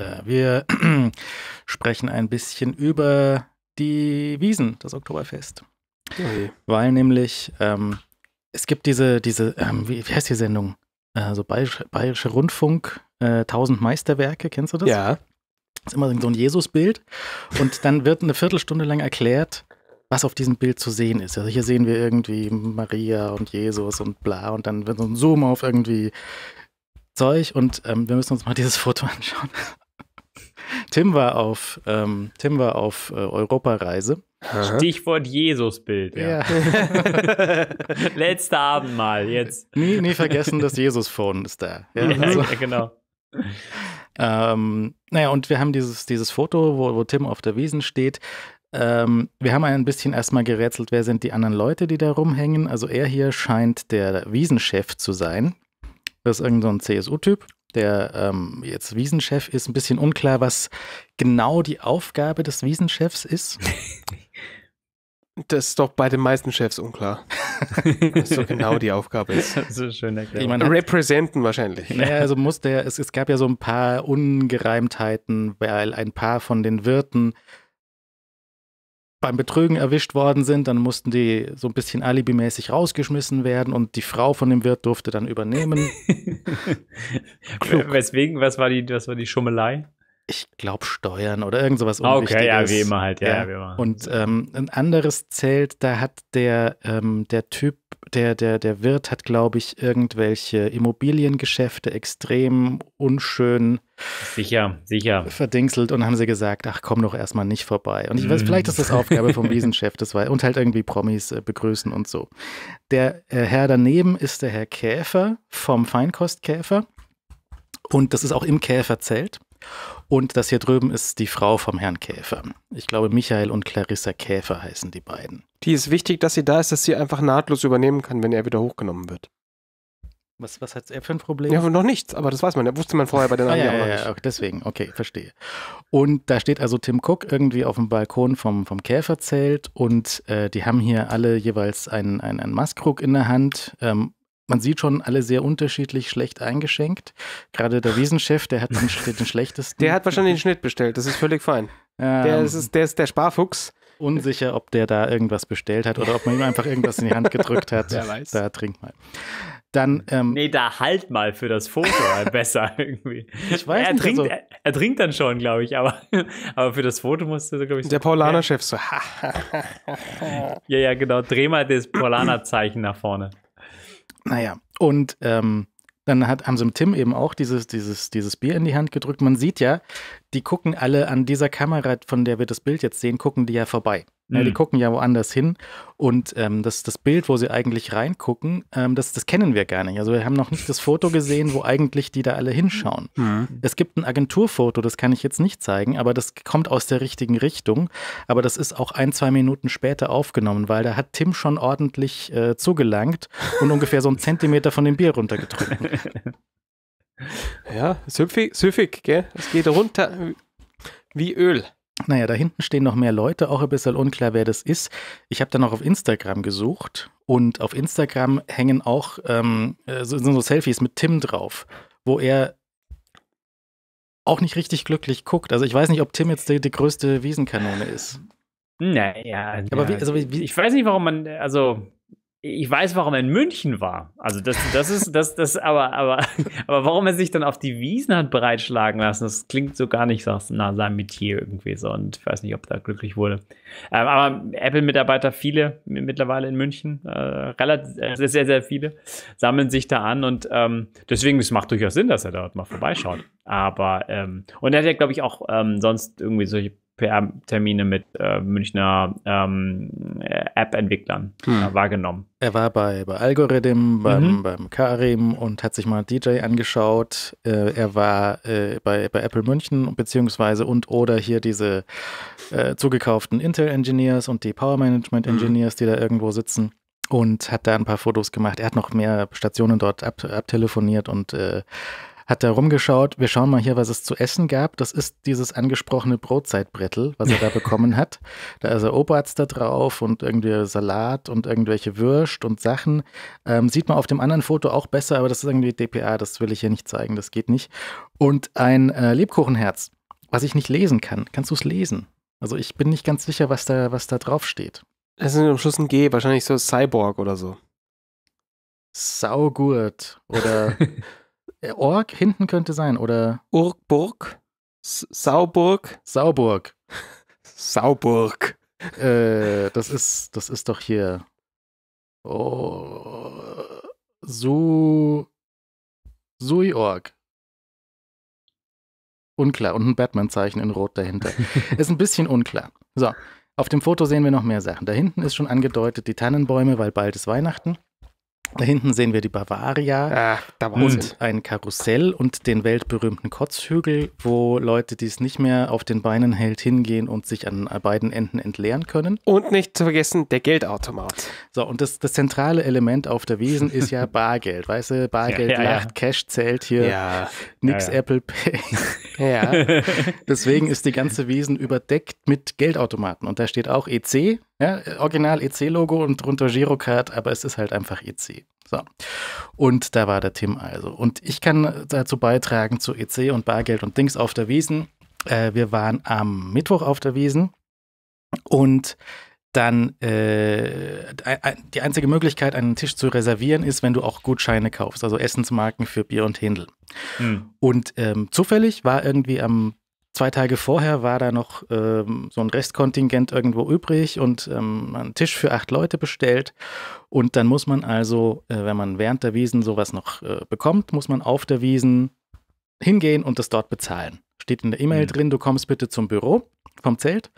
Wochenende. Äh, wir sprechen ein bisschen über die Wiesen, das Oktoberfest. Okay. Weil nämlich ähm, es gibt diese, diese ähm, wie, wie, heißt die Sendung? Äh, so Bayerische, Bayerische Rundfunk, äh, 1000 Meisterwerke, kennst du das? Ja. Das ist immer so ein Jesusbild. Und dann wird eine Viertelstunde lang erklärt, was auf diesem Bild zu sehen ist. Also hier sehen wir irgendwie Maria und Jesus und bla und dann wird so ein Zoom auf irgendwie Zeug und ähm, wir müssen uns mal dieses Foto anschauen. Tim war auf, ähm, Tim war auf äh, Europareise. Stichwort Jesusbild. Ja. ja. Letzter Abend mal jetzt. Nie, nie vergessen, das phone ist da. Ja, ja also. genau. Ähm, naja, und wir haben dieses, dieses Foto, wo, wo Tim auf der Wiesen steht. Ähm, wir haben ein bisschen erstmal gerätselt, wer sind die anderen Leute, die da rumhängen. Also er hier scheint der Wiesenchef zu sein. Das ist irgendein so CSU-Typ der ähm, jetzt Wiesenchef ist, ein bisschen unklar, was genau die Aufgabe des Wiesenchefs ist. Das ist doch bei den meisten Chefs unklar. was so genau die Aufgabe ist. So schön erklärt. Ich meine, Representen wahrscheinlich. Naja, also muss der, es, es gab ja so ein paar Ungereimtheiten, weil ein paar von den Wirten beim Betrügen erwischt worden sind, dann mussten die so ein bisschen alibimäßig rausgeschmissen werden und die Frau von dem Wirt durfte dann übernehmen. Weswegen, was war die, was war die Schummelei? Ich glaube Steuern oder irgend sowas ah, Okay, ja, wie immer halt, ja. ja. ja immer. Und ähm, ein anderes Zelt, da hat der, ähm, der Typ der, der, der Wirt hat, glaube ich, irgendwelche Immobiliengeschäfte extrem unschön sicher, sicher. verdingselt und haben sie gesagt, ach komm doch erstmal nicht vorbei. Und ich weiß, vielleicht ist das mhm. Aufgabe vom Wiesenchef, das war, und halt irgendwie Promis äh, begrüßen und so. Der äh, Herr daneben ist der Herr Käfer vom Feinkostkäfer. Und das ist auch im Käferzelt. Und das hier drüben ist die Frau vom Herrn Käfer. Ich glaube, Michael und Clarissa Käfer heißen die beiden die ist wichtig, dass sie da ist, dass sie einfach nahtlos übernehmen kann, wenn er wieder hochgenommen wird. Was, was hat er für ein Problem? Ja, noch nichts, aber das weiß man. Das wusste man vorher bei den ah, anderen ah, ja, auch ja, nicht. Ja, deswegen, okay, verstehe. Und da steht also Tim Cook irgendwie auf dem Balkon vom, vom Käferzelt und äh, die haben hier alle jeweils einen, einen, einen Maskrug in der Hand. Ähm, man sieht schon alle sehr unterschiedlich schlecht eingeschenkt. Gerade der Wiesenchef, der hat den, den schlechtesten. Der hat wahrscheinlich den Schnitt bestellt, das ist völlig fein. Ähm, der, ist, der ist der Sparfuchs unsicher, ob der da irgendwas bestellt hat oder ob man ihm einfach irgendwas in die Hand gedrückt hat. Wer weiß. Da trink mal. Dann, ähm, nee, da halt mal für das Foto äh, besser irgendwie. Ich weiß er nicht. Trinkt, also, er, er, trinkt dann schon, glaube ich, aber, aber für das Foto musste, glaube ich. So, der Paulaner-Chef so. ja, ja, genau. Dreh mal das Paulaner-Zeichen nach vorne. Naja, und ähm, dann hat, haben sie mit Tim eben auch dieses, dieses, dieses Bier in die Hand gedrückt. Man sieht ja, die gucken alle an dieser Kamera, von der wir das Bild jetzt sehen, gucken die ja vorbei. Ja, ne, die hm. gucken ja woanders hin. Und ähm, das, das Bild, wo sie eigentlich reingucken, ähm, das, das kennen wir gar nicht. Also wir haben noch nicht das Foto gesehen, wo eigentlich die da alle hinschauen. Mhm. Es gibt ein Agenturfoto, das kann ich jetzt nicht zeigen, aber das kommt aus der richtigen Richtung. Aber das ist auch ein, zwei Minuten später aufgenommen, weil da hat Tim schon ordentlich äh, zugelangt und ungefähr so einen Zentimeter von dem Bier runtergetrunken. Ja, süffig, süffig, gell? Es geht runter wie Öl. Naja, da hinten stehen noch mehr Leute, auch ein bisschen unklar, wer das ist. Ich habe dann auch auf Instagram gesucht und auf Instagram hängen auch ähm, äh, so, so Selfies mit Tim drauf, wo er auch nicht richtig glücklich guckt. Also ich weiß nicht, ob Tim jetzt die, die größte Wiesenkanone ist. Naja, aber Wie, also wie, ich weiß nicht, warum man, also ich weiß, warum er in München war. Also das, das ist, das, das, aber, aber, aber warum er sich dann auf die Wiesen hat bereitschlagen lassen, das klingt so gar nicht nach seinem Metier irgendwie so. Und ich weiß nicht, ob da glücklich wurde. Ähm, aber Apple-Mitarbeiter, viele mittlerweile in München, äh, relativ, äh, sehr, sehr viele, sammeln sich da an und ähm, deswegen, es macht durchaus Sinn, dass er dort mal vorbeischaut. Aber, ähm, und er hat ja, glaube ich, auch ähm, sonst irgendwie solche PR-Termine mit äh, Münchner ähm, App-Entwicklern hm. äh, wahrgenommen. Er war bei, bei Algorithm, beim, mhm. beim Karim und hat sich mal DJ angeschaut. Äh, er war äh, bei, bei Apple München, beziehungsweise und oder hier diese äh, zugekauften Intel-Engineers und die Power Management-Engineers, mhm. die da irgendwo sitzen und hat da ein paar Fotos gemacht. Er hat noch mehr Stationen dort ab, abtelefoniert und äh, hat da rumgeschaut, wir schauen mal hier, was es zu essen gab. Das ist dieses angesprochene Brotzeitbrettel, was er da bekommen hat. Da ist er Oberarzt da drauf und irgendwie Salat und irgendwelche Würst und Sachen. Ähm, sieht man auf dem anderen Foto auch besser, aber das ist irgendwie DPA, das will ich hier nicht zeigen, das geht nicht. Und ein äh, Lebkuchenherz, was ich nicht lesen kann. Kannst du es lesen? Also ich bin nicht ganz sicher, was da, was da drauf steht. Es ist am Schluss ein G, wahrscheinlich so Cyborg oder so. Saugurt oder Äh, Org hinten könnte sein, oder? Urburg, Sauburg. Sauburg. Sauburg. Äh, das ist, das ist doch hier. Oh, Su, Sui-Org. Unklar. Und ein Batman-Zeichen in Rot dahinter. ist ein bisschen unklar. So, auf dem Foto sehen wir noch mehr Sachen. Da hinten ist schon angedeutet die Tannenbäume, weil bald ist Weihnachten. Da hinten sehen wir die Bavaria Ach, und ein Karussell und den weltberühmten Kotzhügel, wo Leute, die es nicht mehr auf den Beinen hält, hingehen und sich an beiden Enden entleeren können. Und nicht zu vergessen, der Geldautomat. So, und das, das zentrale Element auf der Wiesen ist ja Bargeld. Weißt du, Bargeld ja, ja, lacht, ja. Cash zählt hier, ja. nix Apple Pay. ja. Deswegen ist die ganze Wiesen überdeckt mit Geldautomaten. Und da steht auch EC, ja, original EC-Logo und drunter Girocard, aber es ist halt einfach EC. So. Und da war der Tim also. Und ich kann dazu beitragen zu EC und Bargeld und Dings auf der Wiesen. Äh, wir waren am Mittwoch auf der Wiesen und dann äh, die einzige Möglichkeit, einen Tisch zu reservieren, ist, wenn du auch Gutscheine kaufst, also Essensmarken für Bier und Händel. Mhm. Und ähm, zufällig war irgendwie am Zwei Tage vorher war da noch ähm, so ein Restkontingent irgendwo übrig und ähm, einen Tisch für acht Leute bestellt. Und dann muss man also, äh, wenn man während der Wiesen sowas noch äh, bekommt, muss man auf der Wiesen hingehen und das dort bezahlen. Steht in der E-Mail mhm. drin, du kommst bitte zum Büro vom Zelt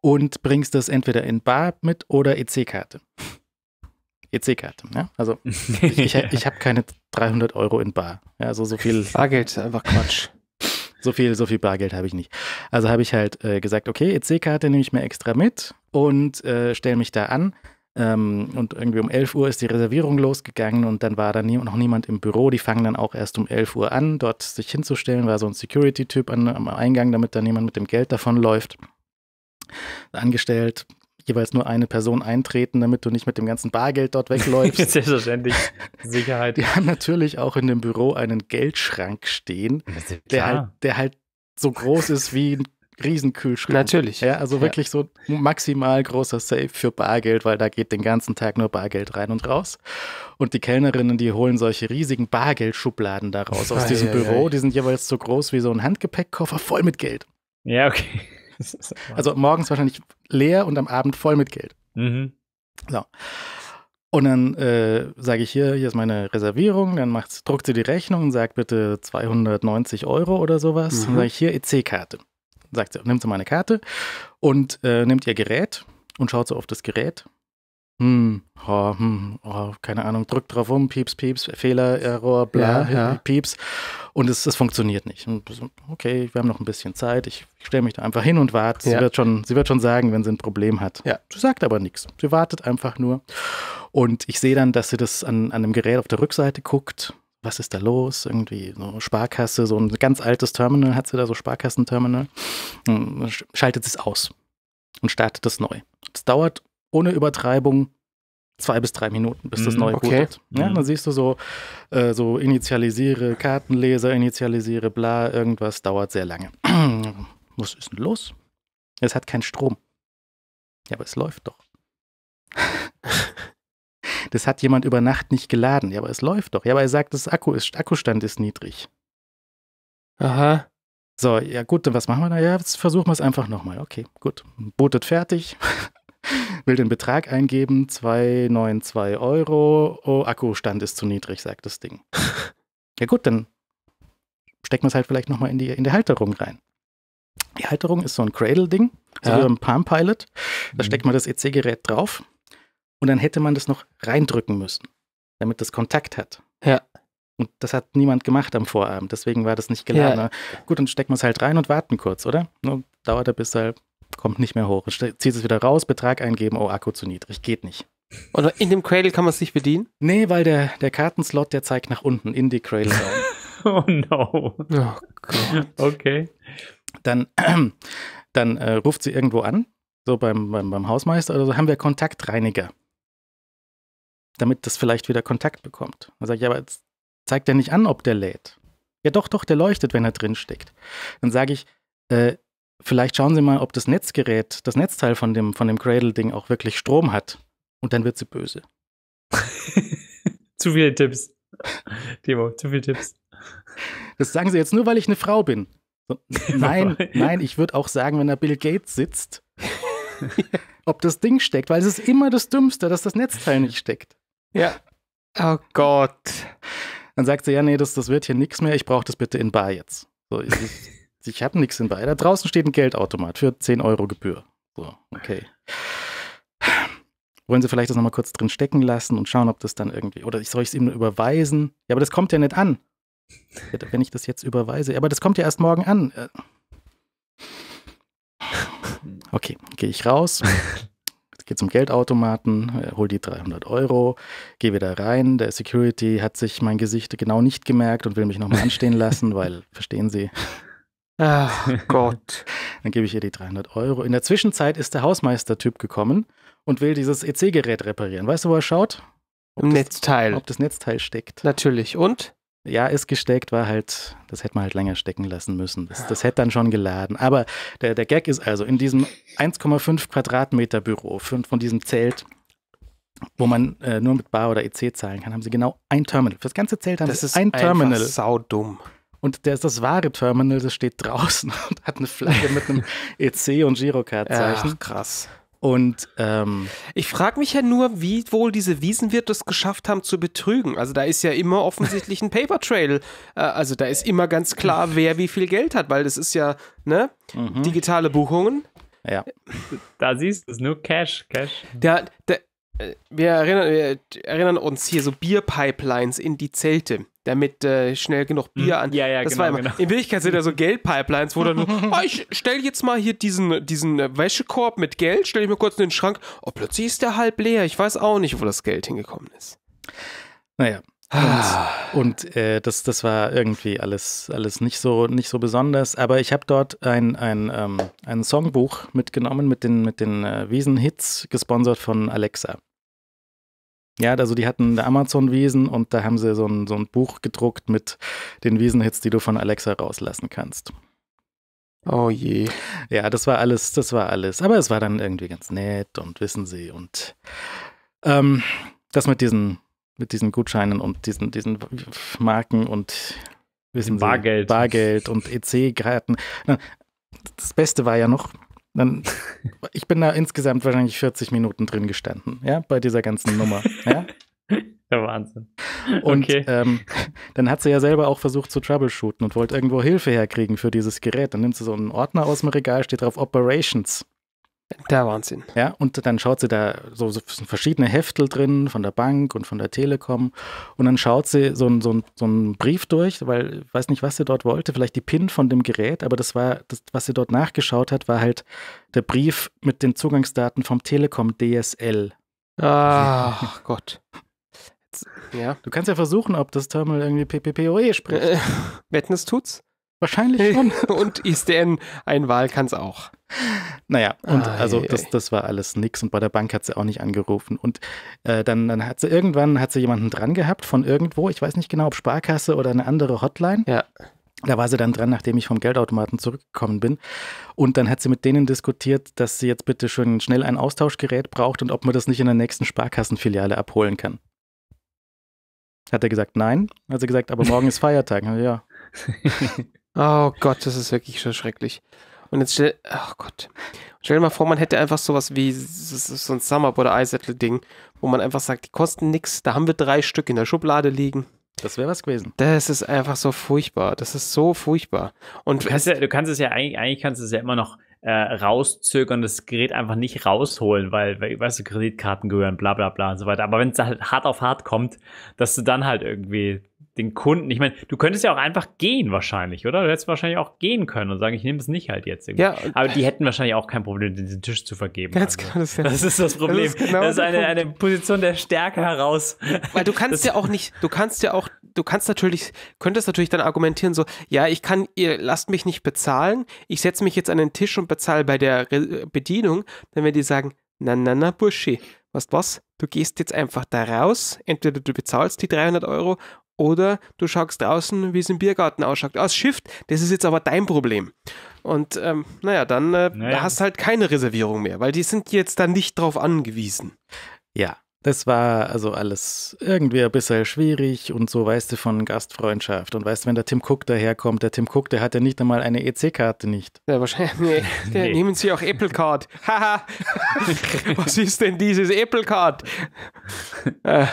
und bringst das entweder in Bar mit oder EC-Karte. EC-Karte. Ja? Also ich, ich, ich habe keine 300 Euro in Bar. Ja, also so viel. Bargeld ist einfach Quatsch so viel, so viel Bargeld habe ich nicht. Also habe ich halt äh, gesagt, okay, EC-Karte nehme ich mir extra mit und äh, stelle mich da an. Ähm, und irgendwie um 11 Uhr ist die Reservierung losgegangen und dann war da nie, noch niemand im Büro. Die fangen dann auch erst um 11 Uhr an, dort sich hinzustellen. War so ein Security-Typ am Eingang, damit da niemand mit dem Geld davonläuft. Angestellt, jeweils nur eine Person eintreten, damit du nicht mit dem ganzen Bargeld dort wegläufst. Selbstverständlich. Sicherheit. Die haben natürlich auch in dem Büro einen Geldschrank stehen, ja der halt, der halt so groß ist wie ein Riesenkühlschrank. Natürlich. Ja, also wirklich so maximal großer Safe für Bargeld, weil da geht den ganzen Tag nur Bargeld rein und raus. Und die Kellnerinnen, die holen solche riesigen Bargeldschubladen daraus aus diesem ei, Büro. Ei, ei. Die sind jeweils so groß wie so ein Handgepäckkoffer voll mit Geld. Ja, okay. Also morgens wahrscheinlich leer und am Abend voll mit Geld. Mhm. So. Und dann äh, sage ich hier, hier ist meine Reservierung, dann macht's, druckt sie die Rechnung und sagt bitte 290 Euro oder sowas. Mhm. Dann sage ich hier EC-Karte. Sagt sie, nimmt sie meine Karte und äh, nimmt ihr Gerät und schaut so auf das Gerät hm, oh, hm, oh, keine Ahnung, drückt drauf um, Pieps, Pieps, Fehler, Error, bla, ja, ja. Pieps. Und es, es funktioniert nicht. okay, wir haben noch ein bisschen Zeit. Ich, ich stelle mich da einfach hin und warte. Ja. Sie, wird schon, sie wird schon sagen, wenn sie ein Problem hat. Ja. Sie sagt aber nichts. Sie wartet einfach nur. Und ich sehe dann, dass sie das an, an einem Gerät auf der Rückseite guckt. Was ist da los? Irgendwie so Sparkasse, so ein ganz altes Terminal hat sie da, so Sparkassenterminal. Hm, schaltet sie es aus und startet es neu. Das dauert ohne Übertreibung zwei bis drei Minuten, bis das mhm, neue okay. Boot ja, mhm. Dann siehst du so, äh, so initialisiere Kartenleser, initialisiere bla, irgendwas dauert sehr lange. Was ist denn los? Es hat keinen Strom. Ja, aber es läuft doch. das hat jemand über Nacht nicht geladen. Ja, aber es läuft doch. Ja, aber er sagt, das Akku ist, Akkustand ist niedrig. Aha. So, ja gut, dann was machen wir da? Ja, jetzt versuchen wir es einfach nochmal. Okay, gut. Bootet fertig will den Betrag eingeben, 292 Euro. Oh, Akkustand ist zu niedrig, sagt das Ding. Ja gut, dann stecken wir es halt vielleicht nochmal in die, in die Halterung rein. Die Halterung ist so ein Cradle-Ding, so ja. wie beim Palm Pilot. Da mhm. steckt man das EC-Gerät drauf und dann hätte man das noch reindrücken müssen, damit das Kontakt hat. Ja. Und das hat niemand gemacht am Vorabend, deswegen war das nicht geladen. Ja. Gut, dann stecken wir es halt rein und warten kurz, oder? Nur dauert er bis er kommt nicht mehr hoch. Zieht es wieder raus, Betrag eingeben, oh, Akku zu niedrig, geht nicht. Oder in dem Cradle kann man es nicht bedienen? Nee, weil der, der Kartenslot, der zeigt nach unten in die Cradle oh no. Oh Gott. Okay. Dann, äh, dann äh, ruft sie irgendwo an, so beim, beim, beim Hausmeister oder so, haben wir Kontaktreiniger. Damit das vielleicht wieder Kontakt bekommt. Dann sage ich, aber jetzt zeigt er nicht an, ob der lädt. Ja, doch, doch, der leuchtet, wenn er drin steckt. Dann sage ich, äh, Vielleicht schauen Sie mal, ob das Netzgerät, das Netzteil von dem, von dem Cradle-Ding auch wirklich Strom hat. Und dann wird sie böse. zu viele Tipps. Timo, zu viele Tipps. Das sagen Sie jetzt nur, weil ich eine Frau bin. Nein, nein, ich würde auch sagen, wenn da Bill Gates sitzt, ob das Ding steckt, weil es ist immer das Dümmste, dass das Netzteil nicht steckt. Ja. Oh Gott. Dann sagt sie, ja, nee, das, das wird hier nichts mehr, ich brauche das bitte in Bar jetzt. So, ist es ich habe nichts in bei. Da draußen steht ein Geldautomat für 10 Euro Gebühr. So, okay. Wollen Sie vielleicht das nochmal kurz drin stecken lassen und schauen, ob das dann irgendwie. Oder soll ich es ihm überweisen? Ja, aber das kommt ja nicht an. Wenn ich das jetzt überweise. Aber das kommt ja erst morgen an. Äh. Okay, gehe ich raus, gehe zum Geldautomaten, äh, hol die 300 Euro, gehe wieder rein. Der Security hat sich mein Gesicht genau nicht gemerkt und will mich nochmal anstehen lassen, weil, verstehen Sie, Ach Gott. Dann gebe ich ihr die 300 Euro. In der Zwischenzeit ist der Hausmeistertyp gekommen und will dieses EC-Gerät reparieren. Weißt du, wo er schaut? Im Netzteil. Ob das Netzteil steckt. Natürlich. Und? Ja, ist gesteckt, war halt, das hätte man halt länger stecken lassen müssen. Das, das hätte dann schon geladen. Aber der, der Gag ist also, in diesem 1,5 Quadratmeter Büro von diesem Zelt wo man äh, nur mit Bar oder EC zahlen kann, haben sie genau ein Terminal. Für das ganze Zelt haben das sie ist ein Terminal. Das ist sau dumm. Und der ist das wahre Terminal, das steht draußen und hat eine Flagge mit einem EC und Girocard-Zeichen. Ach, krass. Und ähm, ich frage mich ja nur, wie wohl diese Wiesenwirte es geschafft haben zu betrügen. Also da ist ja immer offensichtlich ein Paper Trail. Äh, also da ist immer ganz klar, wer wie viel Geld hat, weil das ist ja ne mhm. digitale Buchungen. Ja. Da siehst du es, nur Cash, Cash. Der, der, äh, wir erinnern, wir erinnern uns hier so Bierpipelines in die Zelte, damit äh, schnell genug mhm. Bier an. Ja, ja, das genau, war immer, genau. In Wirklichkeit sind da so Geldpipelines, wo dann, oh, ich stelle jetzt mal hier diesen, diesen äh, Wäschekorb mit Geld, stelle ich mir kurz in den Schrank. Oh, plötzlich ist der halb leer. Ich weiß auch nicht, wo das Geld hingekommen ist. Naja. Und, und äh, das, das war irgendwie alles, alles nicht, so, nicht so besonders. Aber ich habe dort ein, ein, ähm, ein Songbuch mitgenommen mit den, mit den äh, Wiesen-Hits, gesponsert von Alexa. Ja, also die hatten eine Amazon-Wiesen und da haben sie so ein, so ein Buch gedruckt mit den Wiesenhits, die du von Alexa rauslassen kannst. Oh je. Ja, das war alles, das war alles. Aber es war dann irgendwie ganz nett und wissen Sie und ähm, das mit diesen, mit diesen Gutscheinen und diesen, diesen Marken und wissen Sie, Bargeld. Bargeld und EC-Karten. Das Beste war ja noch, dann, ich bin da insgesamt wahrscheinlich 40 Minuten drin gestanden, ja, bei dieser ganzen Nummer. ja? Der Wahnsinn. Und okay. ähm, dann hat sie ja selber auch versucht zu troubleshooten und wollte irgendwo Hilfe herkriegen für dieses Gerät. Dann nimmt sie so einen Ordner aus dem Regal, steht drauf Operations. Der Wahnsinn. Ja, und dann schaut sie da, so, so verschiedene Heftel drin von der Bank und von der Telekom. Und dann schaut sie so, so, so einen Brief durch, weil ich weiß nicht, was sie dort wollte, vielleicht die PIN von dem Gerät, aber das war, das, was sie dort nachgeschaut hat, war halt der Brief mit den Zugangsdaten vom Telekom DSL. Ach Gott. ja. Du kannst ja versuchen, ob das Terminal irgendwie PPPoE spricht. Äh, Wetten, es tut's? Wahrscheinlich schon. und ISDN, ein Wahl kann's auch. Naja, und ah, also das, das war alles nix und bei der Bank hat sie auch nicht angerufen. Und äh, dann, dann hat sie irgendwann hat sie jemanden dran gehabt von irgendwo, ich weiß nicht genau, ob Sparkasse oder eine andere Hotline. Ja. Da war sie dann dran, nachdem ich vom Geldautomaten zurückgekommen bin. Und dann hat sie mit denen diskutiert, dass sie jetzt bitte schon schnell ein Austauschgerät braucht und ob man das nicht in der nächsten Sparkassenfiliale abholen kann. Hat er gesagt, nein. Hat sie gesagt, aber morgen ist Feiertag. Ja. oh Gott, das ist wirklich schon schrecklich. Und jetzt stell, ach Gott, stell dir mal vor, man hätte einfach sowas wie so ein Summer oder Eisettel-Ding, wo man einfach sagt, die kosten nichts, da haben wir drei Stück in der Schublade liegen. Das wäre was gewesen. Das ist einfach so furchtbar. Das ist so furchtbar. Und du kannst, ja, du kannst es ja eigentlich, eigentlich kannst es ja immer noch äh, rauszögern, das Gerät einfach nicht rausholen, weil, weil weißt du, Kreditkarten gehören, bla bla bla und so weiter. Aber wenn es halt hart auf hart kommt, dass du dann halt irgendwie den Kunden. Ich meine, du könntest ja auch einfach gehen wahrscheinlich, oder? Du hättest wahrscheinlich auch gehen können und sagen, ich nehme es nicht halt jetzt. Irgendwie. Ja, aber die hätten wahrscheinlich auch kein Problem, den Tisch zu vergeben. Ganz also, genau das, ja. das ist das Problem. Das ist, genau das ist eine, eine Position der Stärke heraus. Weil du kannst das ja auch nicht, du kannst ja auch, du kannst natürlich, könntest natürlich dann argumentieren so, ja, ich kann, ihr lasst mich nicht bezahlen, ich setze mich jetzt an den Tisch und bezahle bei der Re Bedienung, dann werden die sagen, na, na, na, Bursche, was, was? Du gehst jetzt einfach da raus, entweder du bezahlst die 300 Euro oder du schaust draußen, wie es im Biergarten ausschaut. Aus Shift, das ist jetzt aber dein Problem. Und ähm, naja, dann äh, naja. hast halt keine Reservierung mehr, weil die sind jetzt da nicht drauf angewiesen. Ja, das war also alles irgendwie ein bisschen schwierig und so weißt du von Gastfreundschaft. Und weißt du, wenn der Tim Cook daherkommt, der Tim Cook, der hat ja nicht einmal eine EC-Karte nicht. Ja, wahrscheinlich. Nee. nee. Nehmen Sie auch Apple Card. Haha. Was ist denn dieses Apple Card? äh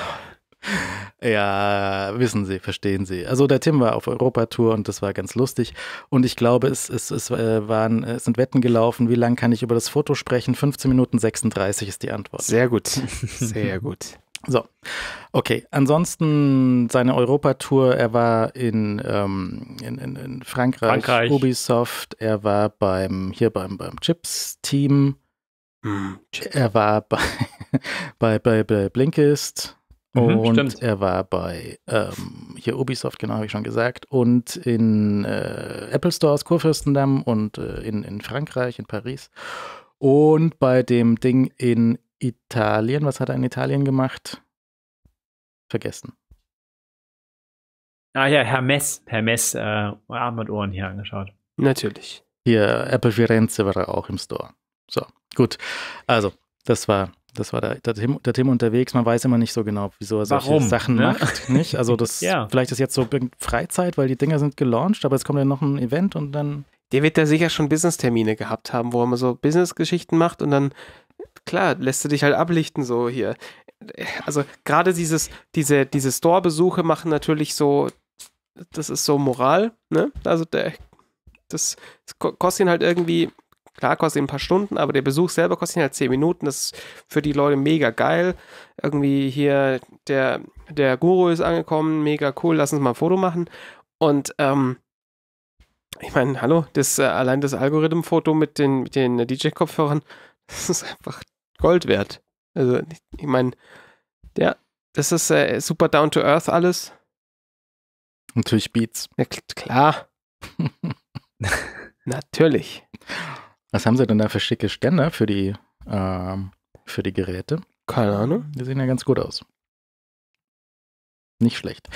ja, wissen Sie, verstehen Sie. Also der Tim war auf Europatour und das war ganz lustig. Und ich glaube, es, es, es, äh, waren, äh, es sind Wetten gelaufen. Wie lange kann ich über das Foto sprechen? 15 Minuten 36 ist die Antwort. Sehr gut, sehr gut. So, okay. Ansonsten seine Europatour. Er war in, ähm, in, in, in Frankreich, Frankreich, Ubisoft. Er war beim hier beim, beim Chips-Team. Hm. Er war bei, bei, bei, bei Blinkist. Mhm, und stimmt. er war bei ähm, hier Ubisoft, genau, habe ich schon gesagt. Und in äh, Apple Stores, Kurfürstendamm und äh, in, in Frankreich, in Paris. Und bei dem Ding in Italien. Was hat er in Italien gemacht? Vergessen. Ah ja, Hermes. Hermes, äh, Arm und Ohren hier angeschaut. Natürlich. Hier, Apple Firenze war er auch im Store. So, gut. Also, das war das war der, der, Tim, der Tim unterwegs. Man weiß immer nicht so genau, wieso er solche Warum, Sachen ne? macht. Nicht? Also das ja. vielleicht ist jetzt so Freizeit, weil die Dinger sind gelauncht, aber jetzt kommt ja noch ein Event und dann. Der wird da sicher schon Business-Termine gehabt haben, wo er mal so Business-Geschichten macht und dann, klar, lässt du dich halt ablichten, so hier. Also gerade dieses, diese, diese Store-Besuche machen natürlich so, das ist so Moral, ne? Also der, das, das kostet ihn halt irgendwie Klar kostet ein paar Stunden, aber der Besuch selber kostet halt zehn Minuten. Das ist für die Leute mega geil. Irgendwie hier der, der Guru ist angekommen, mega cool, lass uns mal ein Foto machen. Und ähm, ich meine, hallo, das, äh, allein das Algorithmfoto mit den, mit den äh, DJ-Kopfhörern, das ist einfach Gold wert. Also, ich meine, ja, das ist äh, super down to earth alles. Natürlich Beats. Ja, klar. Natürlich. Was haben sie denn da für schicke Ständer für die, ähm, für die Geräte? Keine Ahnung. Die sehen ja ganz gut aus. Nicht schlecht.